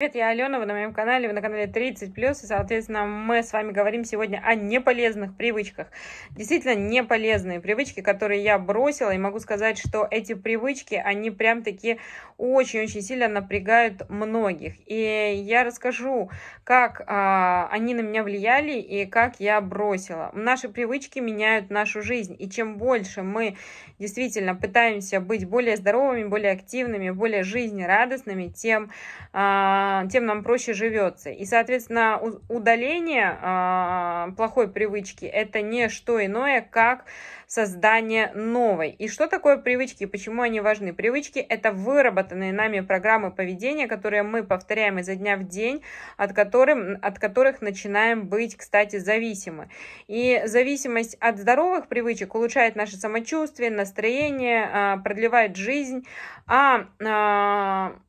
Привет, я Алена, вы на моем канале, вы на канале 30+, и, соответственно, мы с вами говорим сегодня о неполезных привычках. Действительно, неполезные привычки, которые я бросила, и могу сказать, что эти привычки, они прям-таки очень-очень сильно напрягают многих. И я расскажу, как а, они на меня влияли и как я бросила. Наши привычки меняют нашу жизнь, и чем больше мы действительно пытаемся быть более здоровыми, более активными, более жизнерадостными, тем... А, а, тем нам проще живется. И, соответственно, удаление а, плохой привычки – это не что иное, как создание новой. И что такое привычки, и почему они важны? Привычки – это выработанные нами программы поведения, которые мы повторяем изо дня в день, от, которым, от которых начинаем быть, кстати, зависимы. И зависимость от здоровых привычек улучшает наше самочувствие, настроение, а, продлевает жизнь, а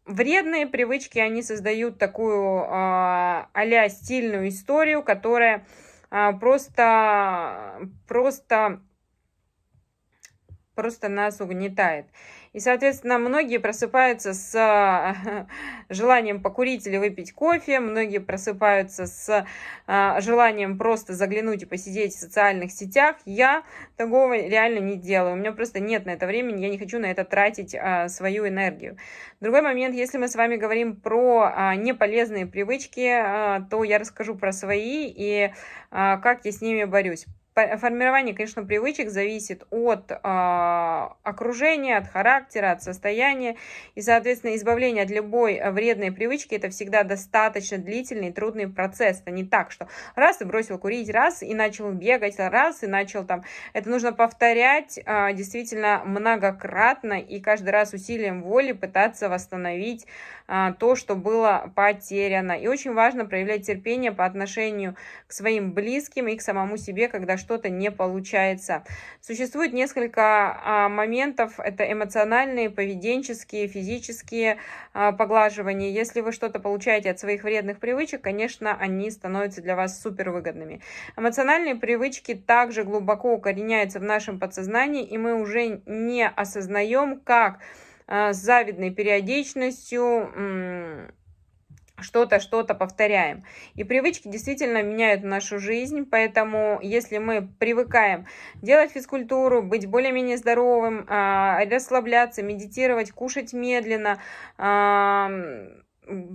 вредные привычки, они создают такую а стильную историю, которая а, просто, просто просто нас угнетает. И, соответственно, многие просыпаются с э, желанием покурить или выпить кофе, многие просыпаются с э, желанием просто заглянуть и посидеть в социальных сетях. Я такого реально не делаю. У меня просто нет на это времени, я не хочу на это тратить э, свою энергию. Другой момент, если мы с вами говорим про неполезные привычки, то я расскажу про свои и как я с ними борюсь формирование, конечно, привычек зависит от э, окружения, от характера, от состояния. И, соответственно, избавление от любой э, вредной привычки это всегда достаточно длительный трудный процесс. Это не так, что раз и бросил курить, раз и начал бегать, раз и начал там. Это нужно повторять э, действительно многократно и каждый раз усилием воли пытаться восстановить э, то, что было потеряно. И очень важно проявлять терпение по отношению к своим близким и к самому себе, когда что что-то не получается. Существует несколько а, моментов. Это эмоциональные, поведенческие, физические а, поглаживания. Если вы что-то получаете от своих вредных привычек, конечно, они становятся для вас супер выгодными. Эмоциональные привычки также глубоко укореняются в нашем подсознании, и мы уже не осознаем, как а, с завидной периодичностью что-то, что-то повторяем. И привычки действительно меняют нашу жизнь, поэтому если мы привыкаем делать физкультуру, быть более-менее здоровым, а, расслабляться, медитировать, кушать медленно, а,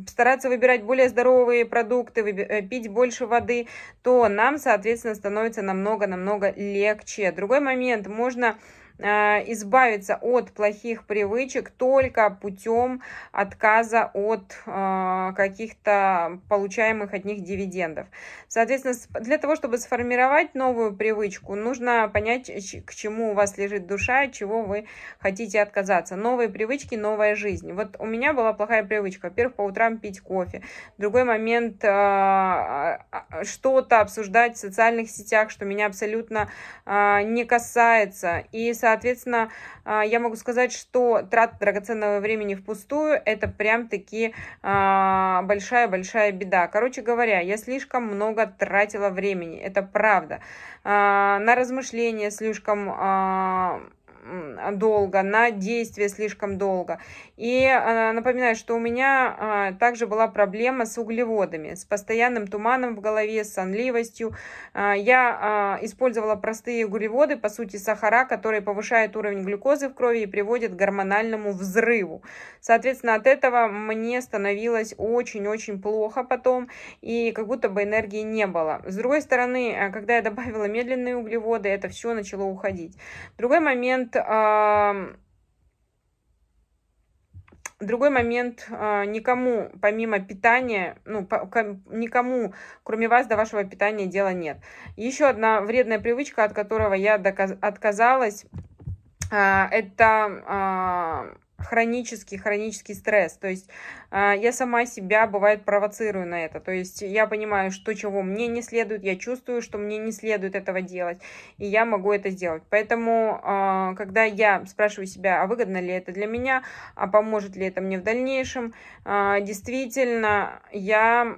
стараться выбирать более здоровые продукты, э, пить больше воды, то нам, соответственно, становится намного-намного легче. Другой момент, можно Э, избавиться от плохих привычек только путем отказа от э, каких-то получаемых от них дивидендов. Соответственно, для того, чтобы сформировать новую привычку, нужно понять, к чему у вас лежит душа, от чего вы хотите отказаться. Новые привычки, новая жизнь. Вот у меня была плохая привычка. Во-первых, по утрам пить кофе. Другой момент э, а, а, что-то обсуждать в социальных сетях, что меня абсолютно не касается. И, соответственно, а, я могу сказать, что трата драгоценного времени впустую – это прям-таки а, большая-большая беда. Короче говоря, я слишком много тратила времени, это правда. А, на размышления слишком долго, на действие слишком долго. И а, напоминаю, что у меня а, также была проблема с углеводами, с постоянным туманом в голове, с сонливостью. А, я использовала простые углеводы, по сути сахара, которые повышают уровень глюкозы в крови и приводят к гормональному взрыву. Соответственно, от этого мне становилось очень-очень плохо потом, и как будто бы энергии не было. С другой стороны, когда я добавила медленные углеводы, это все начало уходить. Другой момент другой момент, а, никому помимо питания, ну, никому, кроме вас, до вашего питания дела нет. Еще одна вредная привычка, от которого я отказалась, а, это а, хронический, хронический стресс. То есть а, я сама себя, бывает, провоцирую на это. То есть я понимаю, что чего мне не следует, я чувствую, что мне не следует этого делать, и я могу это сделать. Поэтому, а, когда я спрашиваю себя, а выгодно ли это для меня, а поможет ли это мне в дальнейшем, а, действительно, я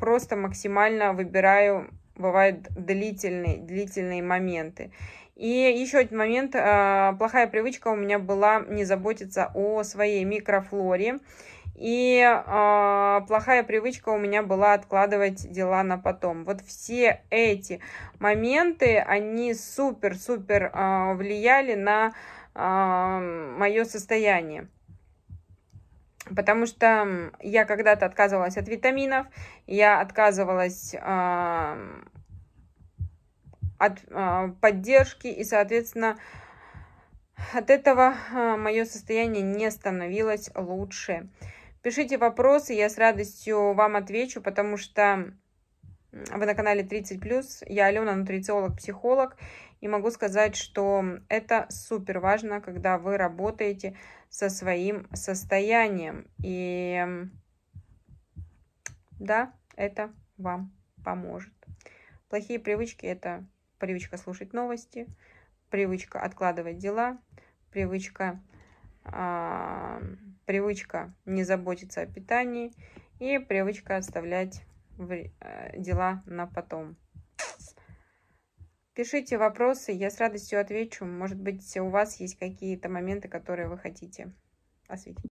просто максимально выбираю, бывают длительные, длительные моменты. И еще один момент, а, плохая привычка у меня была не заботиться о своей микрофлоре. И э, плохая привычка у меня была откладывать дела на потом. Вот все эти моменты, они супер-супер э, влияли на э, мое состояние. Потому что я когда-то отказывалась от витаминов, я отказывалась... Э, от а, поддержки, и, соответственно, от этого а, мое состояние не становилось лучше. Пишите вопросы, я с радостью вам отвечу, потому что вы на канале 30+. Я Алена, нутрициолог, психолог. И могу сказать, что это супер важно, когда вы работаете со своим состоянием. И да, это вам поможет. Плохие привычки – это привычка слушать новости, привычка откладывать дела, привычка, э, привычка не заботиться о питании и привычка оставлять в, э, дела на потом. Пишите вопросы, я с радостью отвечу. Может быть, у вас есть какие-то моменты, которые вы хотите осветить.